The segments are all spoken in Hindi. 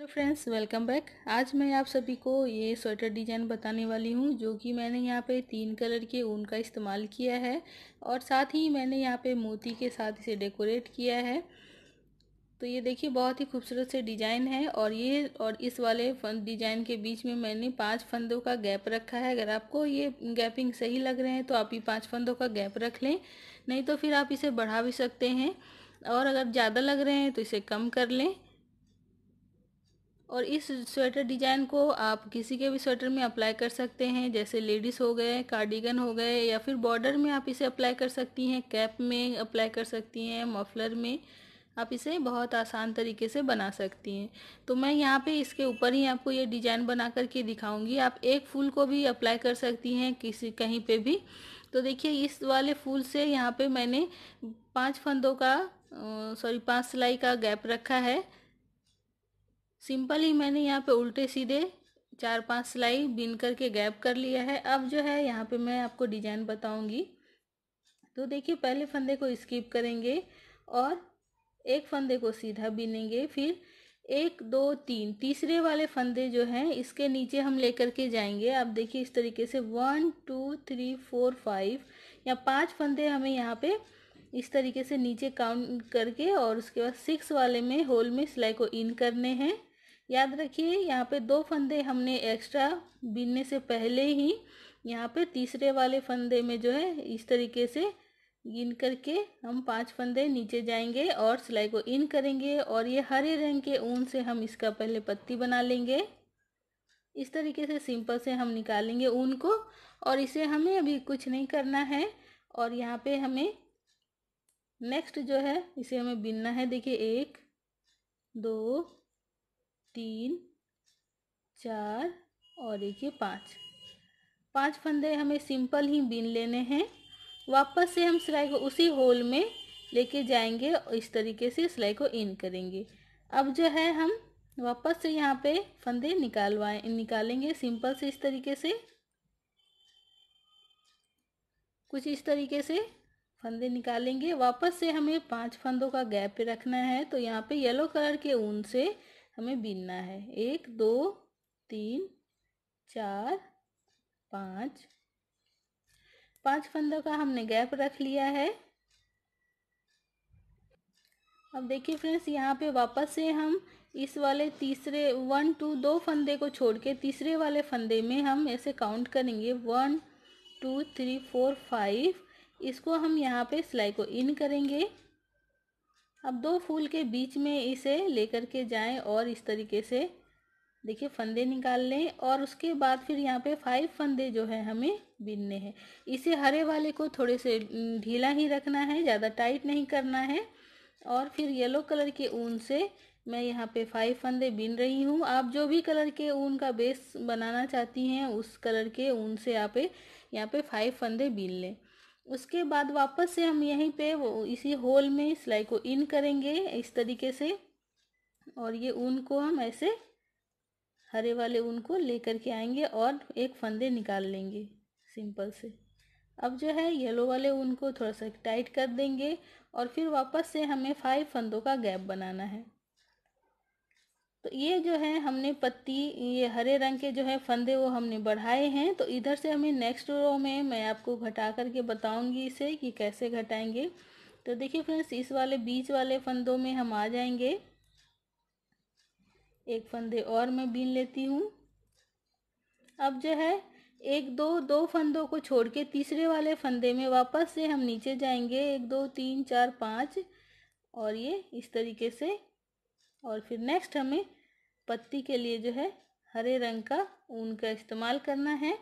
हेलो फ्रेंड्स वेलकम बैक आज मैं आप सभी को ये स्वेटर डिज़ाइन बताने वाली हूँ जो कि मैंने यहाँ पे तीन कलर के ऊन का इस्तेमाल किया है और साथ ही मैंने यहाँ पे मोती के साथ इसे डेकोरेट किया है तो ये देखिए बहुत ही खूबसूरत से डिज़ाइन है और ये और इस वाले डिज़ाइन के बीच में मैंने पाँच फंदों का गैप रखा है अगर आपको ये गैपिंग सही लग रहे हैं तो आप ये पाँच फंदों का गैप रख लें नहीं तो फिर आप इसे बढ़ा भी सकते हैं और अगर ज़्यादा लग रहे हैं तो इसे कम कर लें और इस स्वेटर डिज़ाइन को आप किसी के भी स्वेटर में अप्लाई कर सकते हैं जैसे लेडीज़ हो गए कार्डिगन हो गए या फिर बॉर्डर में आप इसे अप्लाई कर सकती हैं कैप में अप्लाई कर सकती हैं मफलर में आप इसे बहुत आसान तरीके से बना सकती हैं तो मैं यहाँ पे इसके ऊपर ही आपको ये डिज़ाइन बना करके दिखाऊंगी आप एक फूल को भी अप्लाई कर सकती हैं किसी कहीं पे भी तो देखिए इस वाले फूल से यहाँ पे मैंने पांच फंदों का सॉरी पांच सिलाई का गैप रखा है सिंपली मैंने यहाँ पे उल्टे सीधे चार पांच सिलाई बिन करके गैप कर लिया है अब जो है यहाँ पे मैं आपको डिजाइन बताऊंगी तो देखिए पहले फंदे को स्किप करेंगे और एक फंदे को सीधा बिनेंगे फिर एक दो तीन तीसरे वाले फंदे जो हैं इसके नीचे हम लेकर के जाएंगे आप देखिए इस तरीके से one two three four five या पांच फंदे हमें यहाँ पे इस तरीके से नीचे काउंट करके और उसके बाद सिक्स वाले में होल में सिलाई को इन करने हैं याद रखिए यहाँ पे दो फंदे हमने एक्स्ट्रा बीनने से पहले ही यहाँ पे तीसरे वाले फंदे में जो है इस तरीके से गिन करके हम पांच फंदे नीचे जाएंगे और सिलाई को इन करेंगे और ये हरे रंग के ऊन से हम इसका पहले पत्ती बना लेंगे इस तरीके से सिंपल से हम निकालेंगे ऊन को और इसे हमें अभी कुछ नहीं करना है और यहाँ पे हमें नेक्स्ट जो है इसे हमें बिनना है देखिए एक दो तीन चार और एक ये पाँच पांच फंदे हमें सिंपल ही बीन लेने हैं वापस से हम सिलाई को उसी होल में लेके जाएंगे और इस तरीके से सिलाई को इन करेंगे अब जो है हम वापस से यहाँ पे फंदे निकालवाए निकालेंगे सिंपल से इस तरीके से कुछ इस तरीके से फंदे निकालेंगे वापस से हमें पांच फंदों का गैप रखना है तो यहाँ पे येलो कलर के ऊन से हमें बीनना है एक दो तीन चार पाँच पांच फंदों का हमने गैप रख लिया है अब देखिए फ्रेंड्स यहाँ पे वापस से हम इस वाले तीसरे वन टू दो फंदे को छोड़ के तीसरे वाले फंदे में हम ऐसे काउंट करेंगे one two three four five इसको हम यहाँ पे सिलाई को इन करेंगे अब दो फूल के बीच में इसे लेकर के जाएं और इस तरीके से देखिए फंदे निकाल लें और उसके बाद फिर यहाँ पे फाइव फंदे जो है हमें बिनने हैं इसे हरे वाले को थोड़े से ढीला ही रखना है ज़्यादा टाइट नहीं करना है और फिर येलो कलर के ऊन से मैं यहाँ पे फाइव फंदे बिन रही हूँ आप जो भी कलर के ऊन का बेस बनाना चाहती हैं उस कलर के ऊन से आप यहाँ पे फाइव फंदे बिन लें उसके बाद वापस से हम यहीं पे वो इसी होल में सिलाई को इन करेंगे इस तरीके से और ये ऊन को हम ऐसे हरे वाले ऊन को लेकर के आएंगे और एक फंदे निकाल लेंगे सिंपल से अब जो है येलो वाले ऊन को थोड़ा सा टाइट कर देंगे और फिर वापस से हमें फाइव फंदों का गैप बनाना है तो ये जो है हमने पत्ती ये हरे रंग के जो है फंदे वो हमने बढ़ाए हैं तो इधर से हमें नेक्स्ट रो में मैं आपको घटा करके बताऊंगी इसे कि कैसे घटाएंगे तो देखिए फ्रेंड्स इस वाले बीच वाले फंदों में हम आ जाएंगे एक फंदे और मैं बीन लेती हूँ अब जो है एक दो दो फंदों को छोड़ के तीसरे वाले फंदे में वापस से हम नीचे जाएंगे एक दो तीन चार पाँच और ये इस तरीके से और फिर नेक्स्ट हमें पत्ती के लिए जो है हरे रंग का ऊन का इस्तेमाल करना है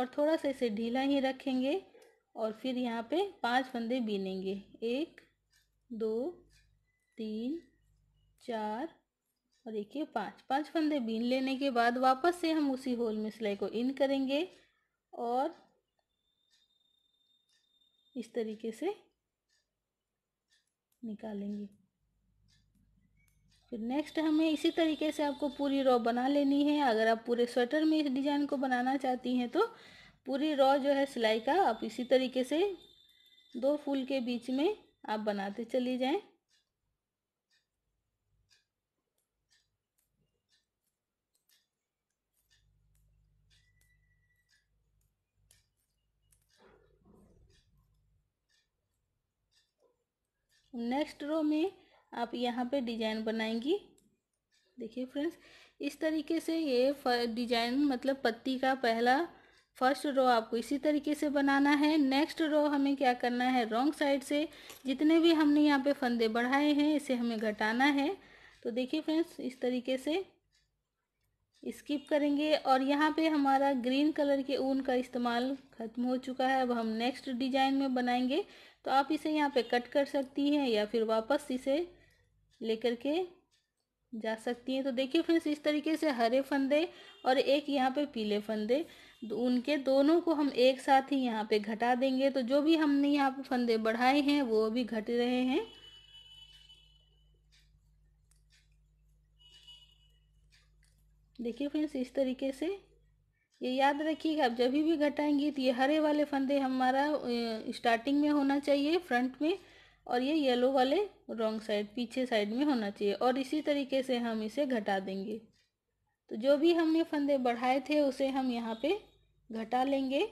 और थोड़ा सा इसे ढीला ही रखेंगे और फिर यहाँ पे पांच फंदे बीनेंगे एक दो तीन चार और देखिए पाँच पाँच फंदे बीन लेने के बाद वापस से हम उसी होल में सिलाई को इन करेंगे और इस तरीके से निकालेंगे फिर तो नेक्स्ट हमें इसी तरीके से आपको पूरी रॉ बना लेनी है अगर आप पूरे स्वेटर में इस डिज़ाइन को बनाना चाहती हैं तो पूरी रॉ जो है सिलाई का आप इसी तरीके से दो फूल के बीच में आप बनाते चली जाएं नेक्स्ट रो में आप यहाँ पे डिजाइन बनाएंगी देखिए फ्रेंड्स इस तरीके से ये डिजाइन मतलब पत्ती का पहला फर्स्ट रो आपको इसी तरीके से बनाना है नेक्स्ट रो हमें क्या करना है रॉन्ग साइड से जितने भी हमने यहाँ पे फंदे बढ़ाए हैं इसे हमें घटाना है तो देखिए फ्रेंड्स इस तरीके से स्किप करेंगे और यहाँ पे हमारा ग्रीन कलर के ऊन का इस्तेमाल ख़त्म हो चुका है अब हम नेक्स्ट डिजाइन में बनाएंगे तो आप इसे यहाँ पे कट कर सकती हैं या फिर वापस इसे लेकर के जा सकती हैं तो देखिए फ्रेंड्स इस तरीके से हरे फंदे और एक यहाँ पे पीले फंदे उनके दोनों को हम एक साथ ही यहाँ पे घटा देंगे तो जो भी हमने यहाँ पे फंदे बढ़ाए हैं वो भी घट रहे हैं देखिए फ्रेंड्स इस तरीके से ये याद रखिएगा आप जब भी घटाएंगी तो ये हरे वाले फंदे हमारा स्टार्टिंग में होना चाहिए फ्रंट में और ये येलो वाले रॉन्ग साइड पीछे साइड में होना चाहिए और इसी तरीके से हम इसे घटा देंगे तो जो भी हमने फंदे बढ़ाए थे उसे हम यहाँ पे घटा लेंगे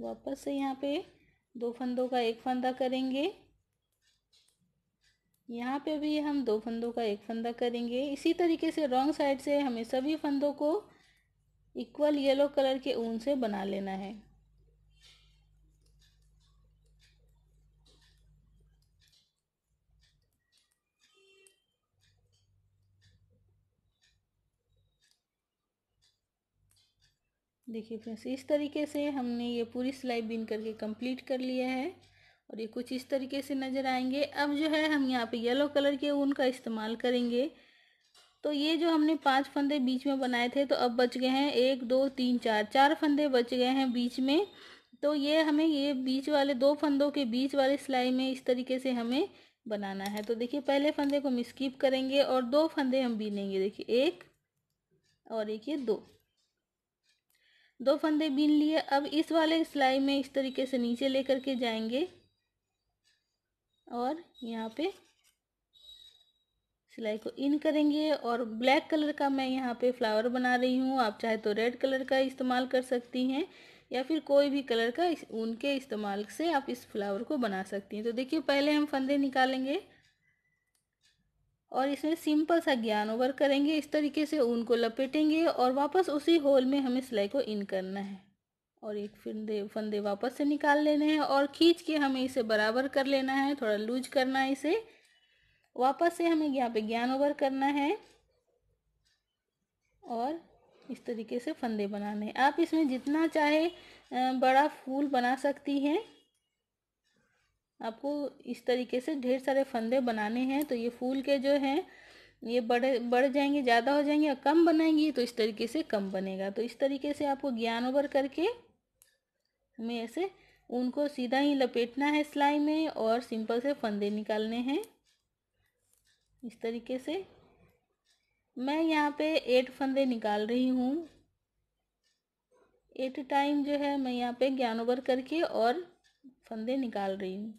वापस से यहाँ पे दो फंदों का एक फंदा करेंगे यहाँ पे भी हम दो फंदों का एक फंदा करेंगे इसी तरीके से रॉन्ग साइड से हमें सभी फंदों को इक्वल येलो कलर के ऊन से बना लेना है देखिए फ्रेंड्स इस तरीके से हमने ये पूरी सिलाई बिन करके कंप्लीट कर लिया है और ये कुछ इस तरीके से नज़र आएंगे अब जो है हम यहाँ पे येलो कलर के ऊन का इस्तेमाल करेंगे तो ये जो हमने पांच फंदे बीच में बनाए थे तो अब बच गए हैं एक दो तीन चार चार फंदे बच गए हैं बीच में तो ये हमें ये बीच वाले दो फंदों के बीच वाले सिलाई में इस तरीके से हमें बनाना है तो देखिए पहले फंदे को हम स्कीप करेंगे और दो फंदे हम बीनेंगे देखिए एक और एक ये दो दो फंदे बीन लिए अब इस वाले सिलाई में इस तरीके से नीचे लेकर के जाएंगे और यहाँ पे सिलाई को इन करेंगे और ब्लैक कलर का मैं यहाँ पे फ्लावर बना रही हूँ आप चाहे तो रेड कलर का इस्तेमाल कर सकती हैं या फिर कोई भी कलर का इस, उनके इस्तेमाल से आप इस फ्लावर को बना सकती हैं तो देखिए पहले हम फंदे निकालेंगे और इसमें सिंपल सा ज्ञान ओवर करेंगे इस तरीके से ऊन को लपेटेंगे और वापस उसी होल में हमें सिलाई को इन करना है और एक फिंदे फंदे वापस से निकाल लेने हैं और खींच के हमें इसे बराबर कर लेना है थोड़ा लूज करना है इसे वापस से हमें यहाँ पे ज्ञान ओवर करना है और इस तरीके से फंदे बनाने हैं आप इसमें जितना चाहे बड़ा फूल बना सकती हैं आपको इस तरीके से ढेर सारे फंदे बनाने हैं तो ये फूल के जो हैं ये बढ़े बढ़ जाएंगे ज़्यादा हो जाएंगे और कम बनाएंगी तो इस तरीके से कम बनेगा तो इस तरीके से आपको ज्ञान ओवर करके में ऐसे ऊन को सीधा ही लपेटना है सिलाई में और सिंपल से फंदे निकालने हैं इस तरीके से मैं यहाँ पे एट फंदे निकाल रही हूँ एट टाइम जो है मैं यहाँ पे ज्ञान ओवर करके और फंदे निकाल रही हूँ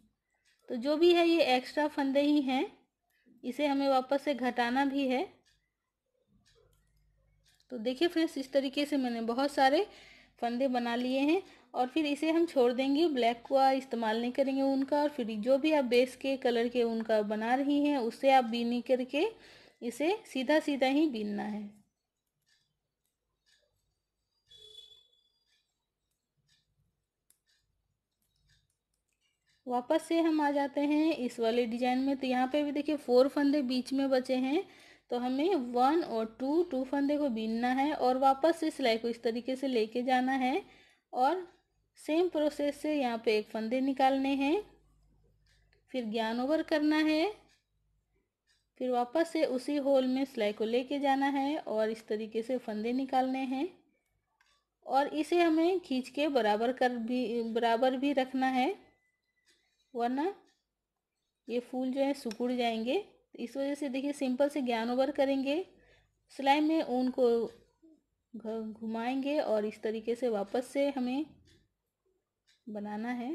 तो जो भी है ये एक्स्ट्रा फंदे ही हैं इसे हमें वापस से घटाना भी है तो देखिए फ्रेंड्स इस तरीके से मैंने बहुत सारे फंदे बना लिए हैं और फिर इसे हम छोड़ देंगे ब्लैक का इस्तेमाल नहीं करेंगे उनका और फिर जो भी आप बेस के कलर के उनका बना रही हैं उससे आप बीनी करके इसे सीधा सीधा ही बीनना है वापस से हम आ जाते हैं इस वाले डिजाइन में तो यहाँ पे भी देखिए फोर फंदे बीच में बचे हैं तो हमें वन और टू टू फंदे को बीनना है और वापस से सिलाई को इस तरीके से लेके जाना है और सेम प्रोसेस से यहाँ पे एक फंदे निकालने हैं फिर ज्ञान ओवर करना है फिर वापस से उसी होल में सिलाई को लेके जाना है और इस तरीके से फंदे निकालने हैं और इसे हमें खींच के बराबर कर भी बराबर भी रखना है वरना ये फूल जो है सुकुड़ जाएंगे इस वजह से देखिए सिंपल से ज्ञान ओवर करेंगे सिलाई में ऊन को घुमाएंगे और इस तरीके से वापस से हमें बनाना है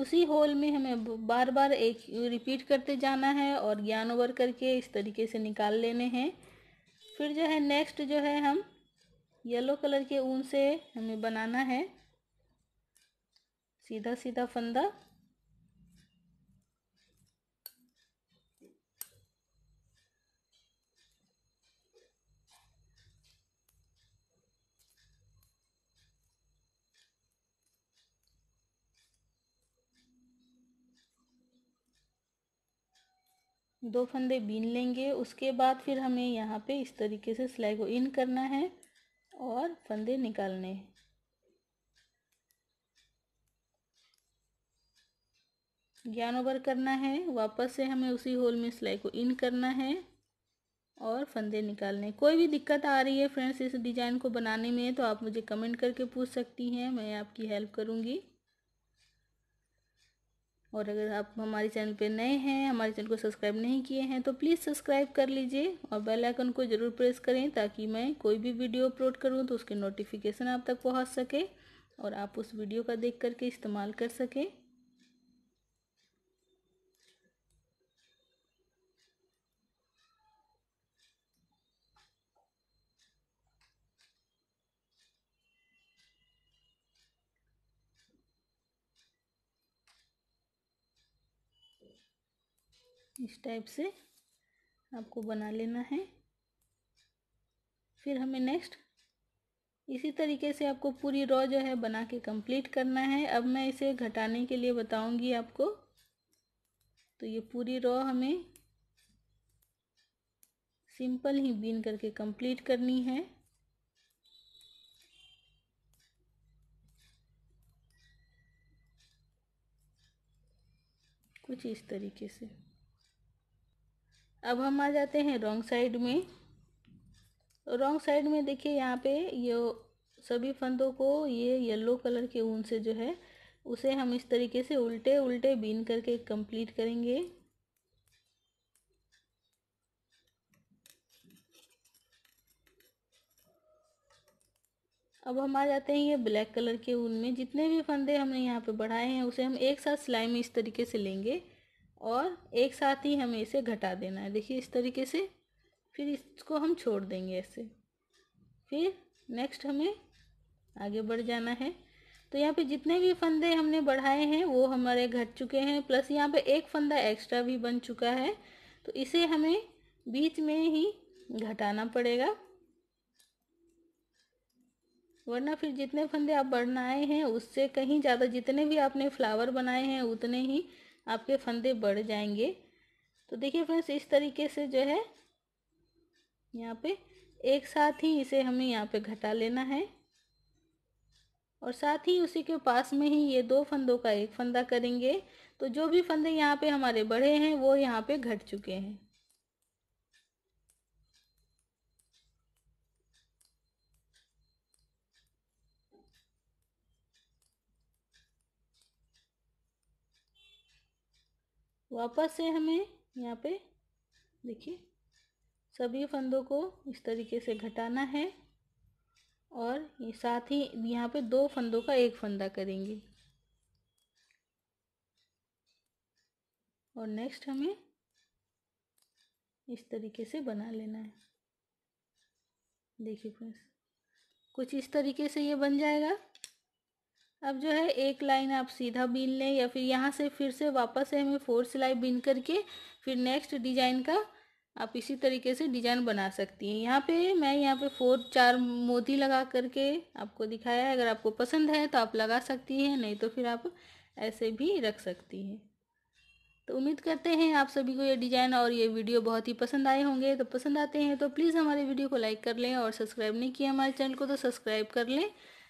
उसी होल में हमें बार बार एक रिपीट करते जाना है और ज्ञान ओवर करके इस तरीके से निकाल लेने हैं फिर जो है नेक्स्ट जो है हम येलो कलर के ऊन से हमें बनाना है सीधा सीधा फंदा दो फंदे बीन लेंगे उसके बाद फिर हमें यहाँ पे इस तरीके से सिलाई को इन करना है और फंदे निकालने ज्ञान ओवर करना है वापस से हमें उसी होल में सिलाई को इन करना है और फंदे निकालने कोई भी दिक्कत आ रही है फ्रेंड्स इस डिज़ाइन को बनाने में तो आप मुझे कमेंट करके पूछ सकती हैं मैं आपकी हेल्प करूँगी और अगर आप हमारे चैनल पर नए हैं हमारे चैनल को सब्सक्राइब नहीं किए हैं तो प्लीज़ सब्सक्राइब कर लीजिए और बेल आइकन को ज़रूर प्रेस करें ताकि मैं कोई भी वीडियो अपलोड करूं तो उसके नोटिफिकेशन आप तक पहुंच सके और आप उस वीडियो का देख करके इस्तेमाल कर सकें इस टाइप से आपको बना लेना है फिर हमें नेक्स्ट इसी तरीके से आपको पूरी रॉ जो है बना के कंप्लीट करना है अब मैं इसे घटाने के लिए बताऊंगी आपको तो ये पूरी रॉ हमें सिंपल ही बीन करके कंप्लीट करनी है कुछ इस तरीके से अब हम आ जाते हैं रॉन्ग साइड में रॉन्ग साइड में देखिए यहाँ पे ये सभी फंदों को ये येलो कलर के ऊन से जो है उसे हम इस तरीके से उल्टे उल्टे बीन करके कंप्लीट करेंगे अब हम आ जाते हैं ये ब्लैक कलर के ऊन में जितने भी फंदे हमने यहाँ पे बढ़ाए हैं उसे हम एक साथ सिलाई में इस तरीके से लेंगे और एक साथ ही हमें इसे घटा देना है देखिए इस तरीके से फिर इसको हम छोड़ देंगे ऐसे फिर नेक्स्ट हमें आगे बढ़ जाना है तो यहाँ पे जितने भी फंदे हमने बढ़ाए हैं वो हमारे घट चुके हैं प्लस यहाँ पे एक फंदा एक्स्ट्रा भी बन चुका है तो इसे हमें बीच में ही घटाना पड़ेगा वरना फिर जितने फंदे आप बढ़ाए हैं उससे कहीं ज़्यादा जितने भी आपने फ्लावर बनाए हैं उतने ही आपके फंदे बढ़ जाएंगे तो देखिए फ्रेंड्स इस तरीके से जो है यहाँ पे एक साथ ही इसे हमें यहाँ पे घटा लेना है और साथ ही उसी के पास में ही ये दो फंदों का एक फंदा करेंगे तो जो भी फंदे यहाँ पे हमारे बढ़े हैं वो यहाँ पे घट चुके हैं वापस से हमें यहाँ पे देखिए सभी फंदों को इस तरीके से घटाना है और ये साथ ही यहाँ पे दो फंदों का एक फंदा करेंगे और नेक्स्ट हमें इस तरीके से बना लेना है देखिए फ्रेंड्स कुछ इस तरीके से ये बन जाएगा अब जो है एक लाइन आप सीधा बीन लें या फिर यहाँ से फिर से वापस से हमें फोर सिलाई बीन करके फिर नेक्स्ट डिजाइन का आप इसी तरीके से डिजाइन बना सकती हैं यहाँ पे मैं यहाँ पे फोर चार मोती लगा करके आपको दिखाया है अगर आपको पसंद है तो आप लगा सकती हैं नहीं तो फिर आप ऐसे भी रख सकती हैं तो उम्मीद करते हैं आप सभी को ये डिज़ाइन और ये वीडियो बहुत ही पसंद आए होंगे तो पसंद आते हैं तो प्लीज़ हमारे वीडियो को लाइक कर लें और सब्सक्राइब नहीं किया हमारे चैनल को तो सब्सक्राइब कर लें